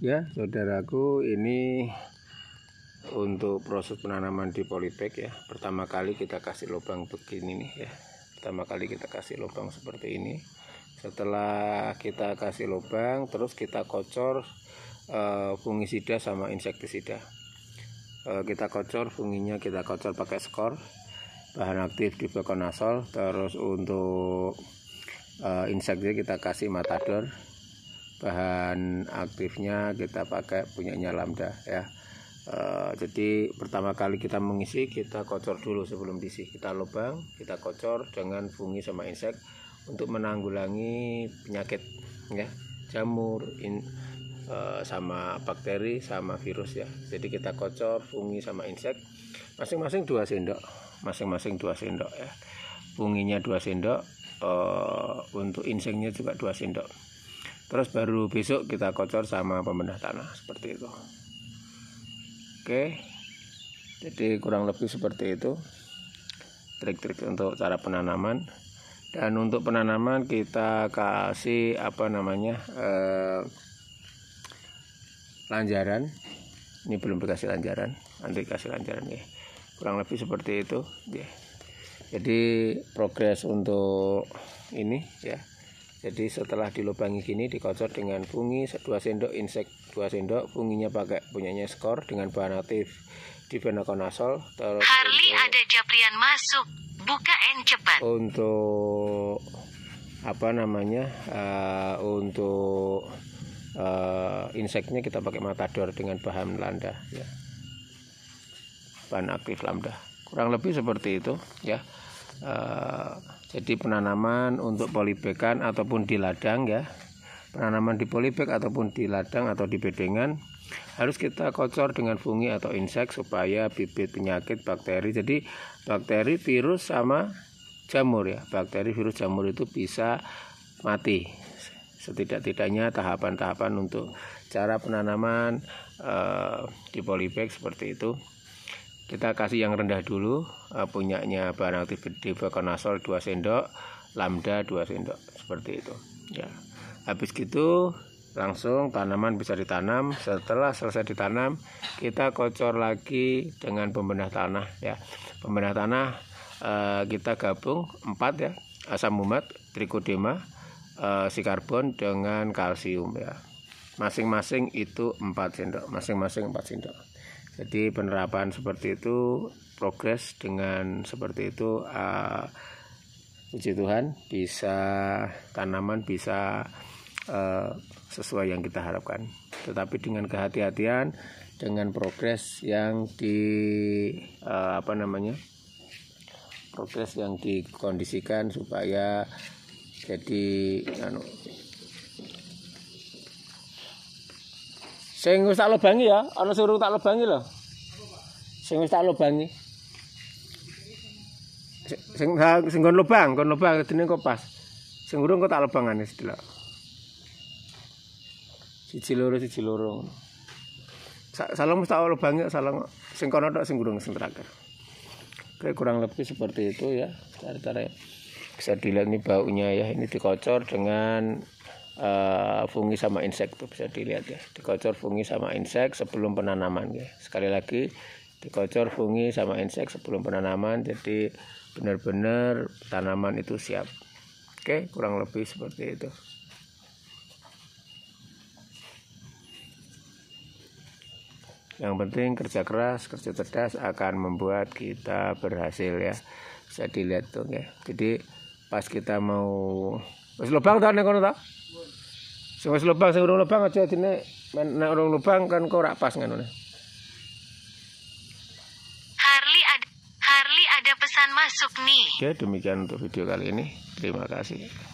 Ya, saudaraku, ini untuk proses penanaman di polybag ya. Pertama kali kita kasih lubang begini nih ya. Pertama kali kita kasih lubang seperti ini. Setelah kita kasih lubang, terus kita kocor uh, fungisida sama insektisida. Uh, kita kocor funginya kita kocor pakai skor. Bahan aktif di bekonasol, terus untuk uh, insektisida kita kasih matador bahan aktifnya kita pakai punyanya lambda ya Uh, jadi pertama kali kita mengisi kita kocor dulu sebelum diisi kita lubang kita kocor dengan fungi sama insek untuk menanggulangi penyakit ya jamur in, uh, sama bakteri sama virus ya jadi kita kocor fungi sama insek masing-masing dua sendok masing-masing dua sendok ya funginya dua sendok uh, untuk inseknya juga dua sendok terus baru besok kita kocor sama pembenah tanah seperti itu oke jadi kurang lebih seperti itu trik-trik untuk cara penanaman dan untuk penanaman kita kasih apa namanya eh, lanjaran ini belum dikasih lanjaran nanti kasih lanjaran ya kurang lebih seperti itu ya jadi progres untuk ini ya jadi setelah dilubangi gini dikocor dengan fungi 2 sendok insek 2 sendok funginya pakai punyanya skor dengan bahan aktif di benakonasol terus Harley untuk, ada japrian masuk buka N cepat untuk apa namanya uh, untuk uh, inseknya kita pakai matador dengan bahan landa ya bahan aktif lambda kurang lebih seperti itu ya Eh, jadi penanaman untuk polybagan ataupun di ladang ya penanaman di polybag ataupun di ladang atau di bedengan harus kita kocor dengan fungi atau insek supaya bibit penyakit bakteri jadi bakteri virus sama jamur ya bakteri virus jamur itu bisa mati setidak-tidaknya tahapan-tahapan untuk cara penanaman uh, di polybag seperti itu kita kasih yang rendah dulu eh, punyanya bahan aktif konasol 2 sendok lambda 2 sendok seperti itu ya habis gitu langsung tanaman bisa ditanam setelah selesai ditanam kita kocor lagi dengan pembenah tanah ya pembenah tanah eh, kita gabung 4 ya asam umat trikodema eh, karbon dengan kalsium ya masing-masing itu 4 sendok masing-masing 4 sendok jadi penerapan seperti itu progres dengan seperti itu uh, puji Tuhan bisa tanaman bisa uh, sesuai yang kita harapkan. Tetapi dengan kehati-hatian dengan progres yang di uh, apa namanya? progres yang dikondisikan supaya jadi anu, Sing wis tak lubangi ya, ana suruh tak lubangi lho. Sing wis tak lubangi. Sing sing kon lubang, kon lubang dene kok pas. Sing urung kok tak lubangane sedelok. Siji loro siji loro. Salam tak lubangi salam sing kono tok sing urung sing terakhir. Oke, kurang lebih seperti itu ya. Cara-cara bisa dilihat nih baunya ya. Ini dikocor dengan uh, fungi sama insek tuh bisa dilihat ya dikocor fungi sama insek sebelum penanaman ya sekali lagi dikocor fungi sama insek sebelum penanaman jadi benar-benar tanaman itu siap oke kurang lebih seperti itu Yang penting kerja keras, kerja cerdas akan membuat kita berhasil ya. Bisa dilihat tuh ya. Jadi pas kita mau Wes lubang ta nek ngono ta? Sing wis lubang sing urung lubang aja dine nek urung lubang kan kok ora pas ngono. Harley ada Harley ada pesan masuk nih. Ya demikian untuk video kali ini. Terima kasih.